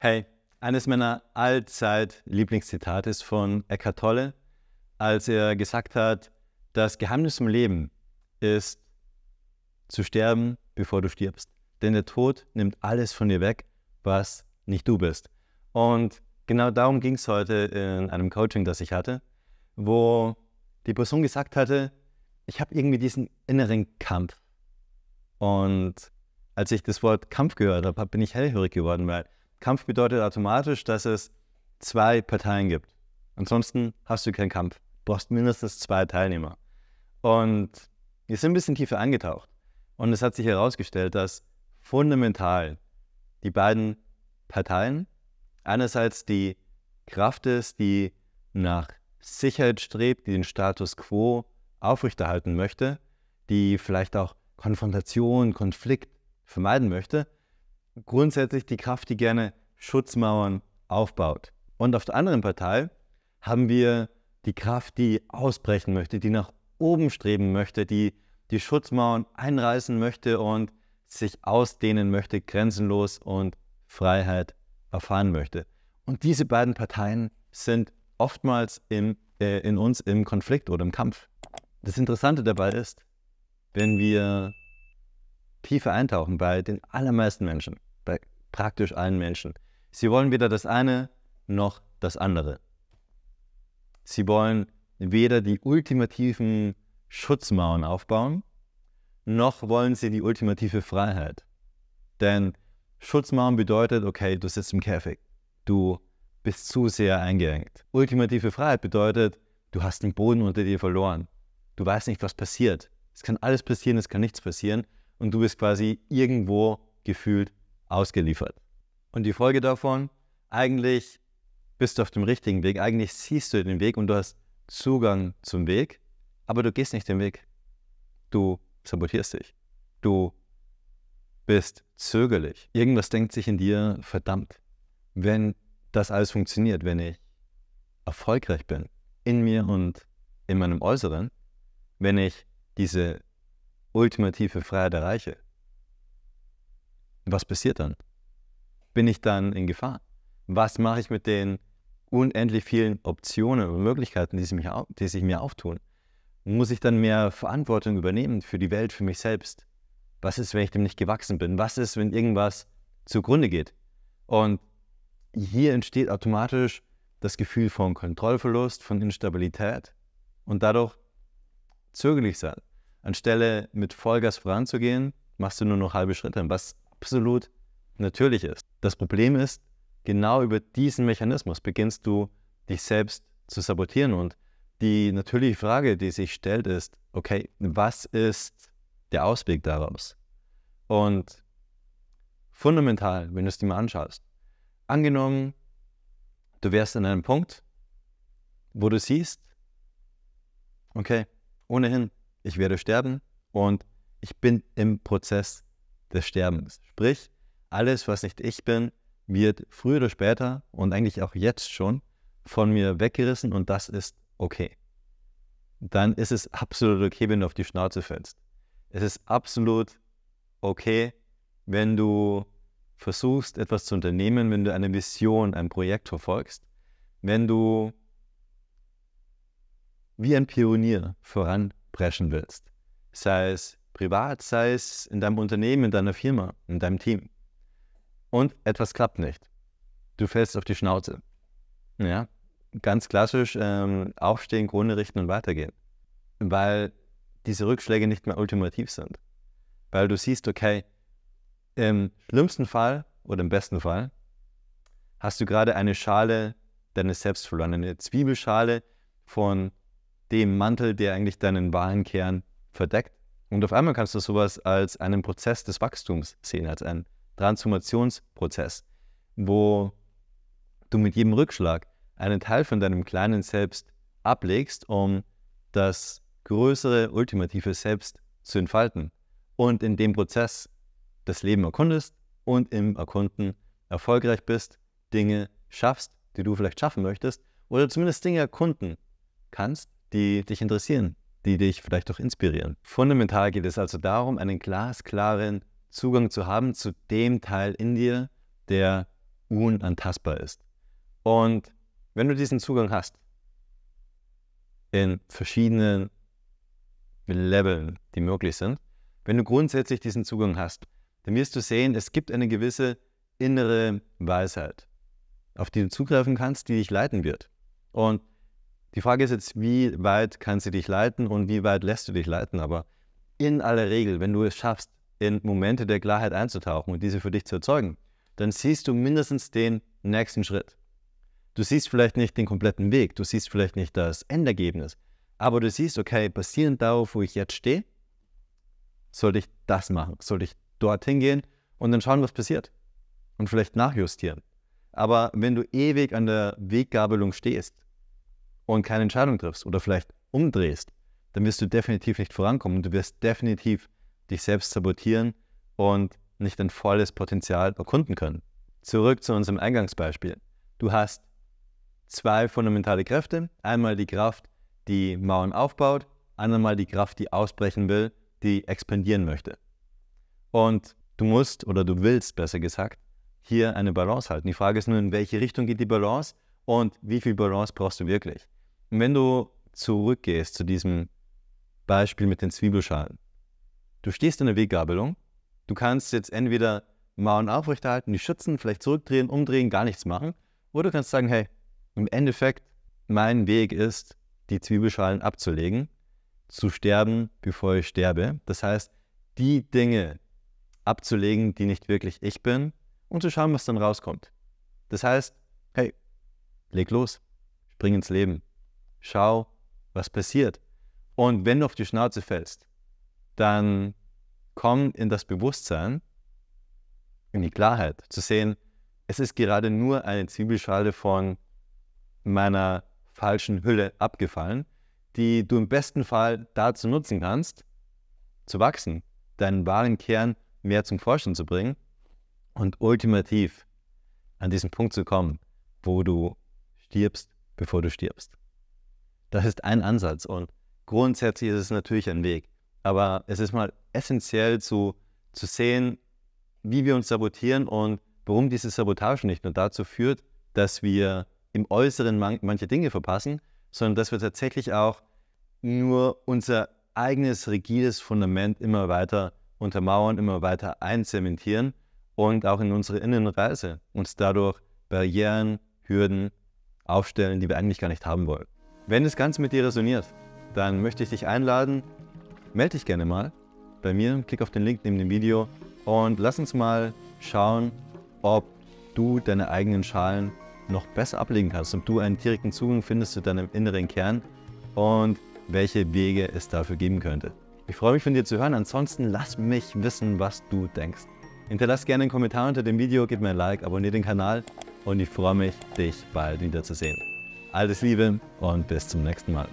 Hey, eines meiner allzeit Lieblingszitate ist von Eckhart Tolle, als er gesagt hat, das Geheimnis im Leben ist zu sterben, bevor du stirbst. Denn der Tod nimmt alles von dir weg, was nicht du bist. Und genau darum ging es heute in einem Coaching, das ich hatte, wo die Person gesagt hatte, ich habe irgendwie diesen inneren Kampf. Und als ich das Wort Kampf gehört habe, bin ich hellhörig geworden, weil Kampf bedeutet automatisch, dass es zwei Parteien gibt. Ansonsten hast du keinen Kampf. Du brauchst mindestens zwei Teilnehmer. Und wir sind ein bisschen tiefer angetaucht. Und es hat sich herausgestellt, dass fundamental die beiden Parteien einerseits die Kraft ist, die nach Sicherheit strebt, die den Status quo aufrechterhalten möchte, die vielleicht auch Konfrontation, Konflikt vermeiden möchte grundsätzlich die Kraft, die gerne Schutzmauern aufbaut. Und auf der anderen Partei haben wir die Kraft, die ausbrechen möchte, die nach oben streben möchte, die die Schutzmauern einreißen möchte und sich ausdehnen möchte, grenzenlos und Freiheit erfahren möchte. Und diese beiden Parteien sind oftmals im, äh, in uns im Konflikt oder im Kampf. Das Interessante dabei ist, wenn wir tiefer eintauchen bei den allermeisten Menschen, bei praktisch allen Menschen. Sie wollen weder das eine noch das andere. Sie wollen weder die ultimativen Schutzmauern aufbauen, noch wollen sie die ultimative Freiheit. Denn Schutzmauern bedeutet, okay, du sitzt im Käfig, du bist zu sehr eingeengt. Ultimative Freiheit bedeutet, du hast den Boden unter dir verloren. Du weißt nicht, was passiert. Es kann alles passieren, es kann nichts passieren und du bist quasi irgendwo gefühlt ausgeliefert. Und die Folge davon, eigentlich bist du auf dem richtigen Weg, eigentlich siehst du den Weg und du hast Zugang zum Weg, aber du gehst nicht den Weg. Du sabotierst dich. Du bist zögerlich. Irgendwas denkt sich in dir, verdammt, wenn das alles funktioniert, wenn ich erfolgreich bin, in mir und in meinem Äußeren, wenn ich diese ultimative Freiheit erreiche, was passiert dann? Bin ich dann in Gefahr? Was mache ich mit den unendlich vielen Optionen und Möglichkeiten, die sich, auf, die sich mir auftun? Muss ich dann mehr Verantwortung übernehmen für die Welt, für mich selbst? Was ist, wenn ich dem nicht gewachsen bin? Was ist, wenn irgendwas zugrunde geht? Und hier entsteht automatisch das Gefühl von Kontrollverlust, von Instabilität und dadurch zögerlich sein. Anstelle mit Vollgas voranzugehen, machst du nur noch halbe Schritte. Was absolut natürlich ist. Das Problem ist, genau über diesen Mechanismus beginnst du dich selbst zu sabotieren. Und die natürliche Frage, die sich stellt, ist, okay, was ist der Ausweg daraus? Und fundamental, wenn du es dir mal anschaust, angenommen, du wärst an einem Punkt, wo du siehst, okay, ohnehin, ich werde sterben und ich bin im Prozess des Sterbens. Sprich, alles, was nicht ich bin, wird früher oder später und eigentlich auch jetzt schon von mir weggerissen und das ist okay. Dann ist es absolut okay, wenn du auf die Schnauze fällst. Es ist absolut okay, wenn du versuchst, etwas zu unternehmen, wenn du eine Vision, ein Projekt verfolgst, wenn du wie ein Pionier voranpreschen willst. Sei es privat, sei es in deinem Unternehmen, in deiner Firma, in deinem Team. Und etwas klappt nicht. Du fällst auf die Schnauze. Ja, ganz klassisch ähm, aufstehen, Krone richten und weitergehen. Weil diese Rückschläge nicht mehr ultimativ sind. Weil du siehst, okay, im schlimmsten Fall oder im besten Fall hast du gerade eine Schale deines Selbst verloren, eine Zwiebelschale von dem Mantel, der eigentlich deinen wahren Kern verdeckt. Und auf einmal kannst du sowas als einen Prozess des Wachstums sehen, als einen Transformationsprozess, wo du mit jedem Rückschlag einen Teil von deinem kleinen Selbst ablegst, um das größere, ultimative Selbst zu entfalten und in dem Prozess das Leben erkundest und im Erkunden erfolgreich bist, Dinge schaffst, die du vielleicht schaffen möchtest oder zumindest Dinge erkunden kannst, die dich interessieren, die dich vielleicht auch inspirieren. Fundamental geht es also darum, einen glasklaren Zugang zu haben zu dem Teil in dir, der unantastbar ist. Und wenn du diesen Zugang hast, in verschiedenen Leveln, die möglich sind, wenn du grundsätzlich diesen Zugang hast, dann wirst du sehen, es gibt eine gewisse innere Weisheit, auf die du zugreifen kannst, die dich leiten wird. Und die Frage ist jetzt, wie weit kann sie dich leiten und wie weit lässt du dich leiten? Aber in aller Regel, wenn du es schaffst, in Momente der Klarheit einzutauchen und diese für dich zu erzeugen, dann siehst du mindestens den nächsten Schritt. Du siehst vielleicht nicht den kompletten Weg, du siehst vielleicht nicht das Endergebnis, aber du siehst, okay, basierend darauf, wo ich jetzt stehe, sollte ich das machen, sollte ich dorthin gehen und dann schauen, was passiert und vielleicht nachjustieren. Aber wenn du ewig an der Weggabelung stehst, und keine Entscheidung triffst oder vielleicht umdrehst, dann wirst du definitiv nicht vorankommen du wirst definitiv dich selbst sabotieren und nicht dein volles Potenzial erkunden können. Zurück zu unserem Eingangsbeispiel. Du hast zwei fundamentale Kräfte. Einmal die Kraft, die Mauern aufbaut, einmal die Kraft, die ausbrechen will, die expandieren möchte. Und du musst oder du willst, besser gesagt, hier eine Balance halten. Die Frage ist nur, in welche Richtung geht die Balance und wie viel Balance brauchst du wirklich? Und wenn du zurückgehst zu diesem Beispiel mit den Zwiebelschalen, du stehst in der Weggabelung, du kannst jetzt entweder Mauern aufrechterhalten, die schützen, vielleicht zurückdrehen, umdrehen, gar nichts machen, oder du kannst sagen, hey, im Endeffekt, mein Weg ist, die Zwiebelschalen abzulegen, zu sterben, bevor ich sterbe. Das heißt, die Dinge abzulegen, die nicht wirklich ich bin, und zu schauen, was dann rauskommt. Das heißt, hey, leg los, spring ins Leben, schau, was passiert. Und wenn du auf die Schnauze fällst, dann komm in das Bewusstsein, in die Klarheit, zu sehen, es ist gerade nur eine Zwiebelschale von meiner falschen Hülle abgefallen, die du im besten Fall dazu nutzen kannst, zu wachsen, deinen wahren Kern mehr zum Vorschein zu bringen und ultimativ an diesen Punkt zu kommen, wo du stirbst, bevor du stirbst. Das ist ein Ansatz und grundsätzlich ist es natürlich ein Weg. Aber es ist mal essentiell zu, zu sehen, wie wir uns sabotieren und warum diese Sabotage nicht nur dazu führt, dass wir im Äußeren man manche Dinge verpassen, sondern dass wir tatsächlich auch nur unser eigenes rigides Fundament immer weiter untermauern, immer weiter einzementieren und auch in unsere Innenreise uns dadurch Barrieren, Hürden aufstellen, die wir eigentlich gar nicht haben wollen. Wenn das Ganze mit dir resoniert, dann möchte ich dich einladen, melde dich gerne mal bei mir, klick auf den Link neben dem Video und lass uns mal schauen, ob du deine eigenen Schalen noch besser ablegen kannst, ob du einen direkten Zugang findest zu deinem inneren Kern und welche Wege es dafür geben könnte. Ich freue mich von dir zu hören, ansonsten lass mich wissen, was du denkst. Hinterlass gerne einen Kommentar unter dem Video, gib mir ein Like, abonniere den Kanal und ich freue mich, dich bald wiederzusehen. Alles Liebe und bis zum nächsten Mal.